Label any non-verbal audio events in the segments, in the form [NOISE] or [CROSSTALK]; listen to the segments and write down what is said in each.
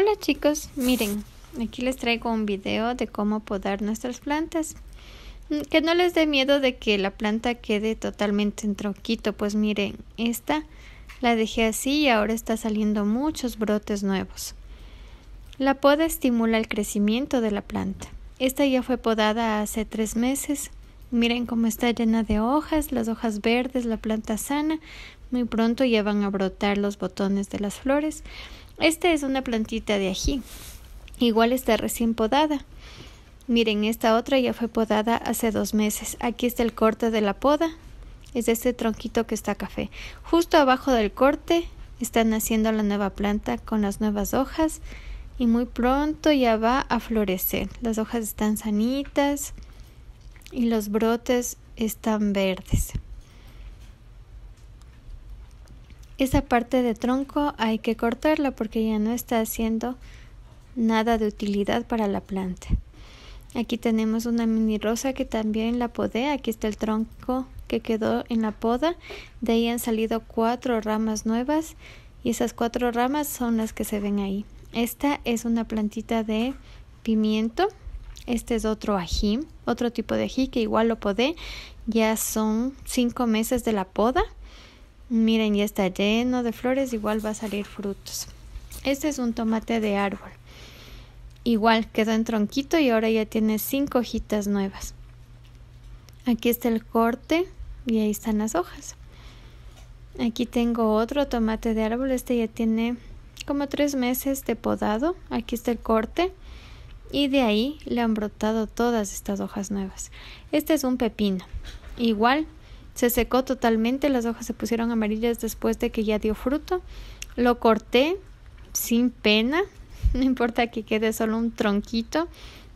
Hola chicos, miren, aquí les traigo un video de cómo podar nuestras plantas. Mm, que no les dé miedo de que la planta quede totalmente en tronquito, pues miren, esta la dejé así y ahora está saliendo muchos brotes nuevos. La poda estimula el crecimiento de la planta. Esta ya fue podada hace tres meses. Miren cómo está llena de hojas, las hojas verdes, la planta sana. Muy pronto ya van a brotar los botones de las flores esta es una plantita de ají. Igual está recién podada. Miren, esta otra ya fue podada hace dos meses. Aquí está el corte de la poda. Es este tronquito que está café. Justo abajo del corte están haciendo la nueva planta con las nuevas hojas y muy pronto ya va a florecer. Las hojas están sanitas y los brotes están verdes. esa parte de tronco hay que cortarla porque ya no está haciendo nada de utilidad para la planta. Aquí tenemos una mini rosa que también la podé. Aquí está el tronco que quedó en la poda. De ahí han salido cuatro ramas nuevas y esas cuatro ramas son las que se ven ahí. Esta es una plantita de pimiento. Este es otro ají, otro tipo de ají que igual lo podé. Ya son cinco meses de la poda Miren, ya está lleno de flores, igual va a salir frutos. Este es un tomate de árbol. Igual quedó en tronquito y ahora ya tiene cinco hojitas nuevas. Aquí está el corte y ahí están las hojas. Aquí tengo otro tomate de árbol, este ya tiene como tres meses de podado. Aquí está el corte y de ahí le han brotado todas estas hojas nuevas. Este es un pepino. Igual se secó totalmente, las hojas se pusieron amarillas después de que ya dio fruto. Lo corté sin pena, [LAUGHS] no importa que quede solo un tronquito.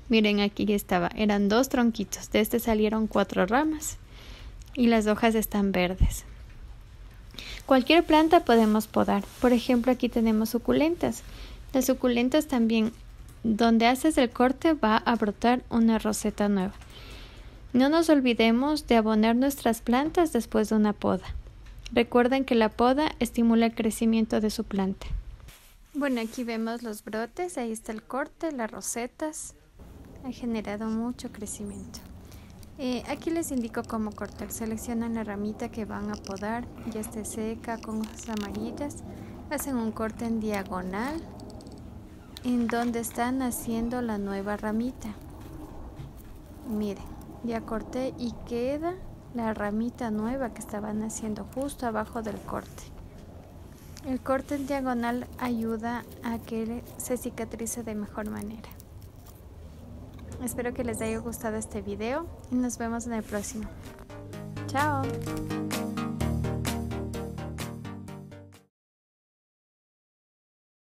Miren, aquí estaba, eran dos tronquitos, de este salieron cuatro ramas y las hojas están verdes. Cualquier planta podemos podar. Por ejemplo, aquí tenemos suculentas. Las suculentas también, donde haces el corte va a brotar una roseta nueva. No nos olvidemos de abonar nuestras plantas después de una poda. Recuerden que la poda estimula el crecimiento de su planta. Bueno, aquí vemos los brotes, ahí está el corte, las rosetas. Ha generado mucho crecimiento. Eh, aquí les indico cómo cortar. Seleccionan la ramita que van a podar, ya esté seca, con hojas amarillas. Hacen un corte en diagonal en donde están haciendo la nueva ramita. Miren. Ya corté y queda la ramita nueva que estaban haciendo justo abajo del corte. El corte en diagonal ayuda a que se cicatrice de mejor manera. Espero que les haya gustado este video y nos vemos en el próximo. ¡Chao!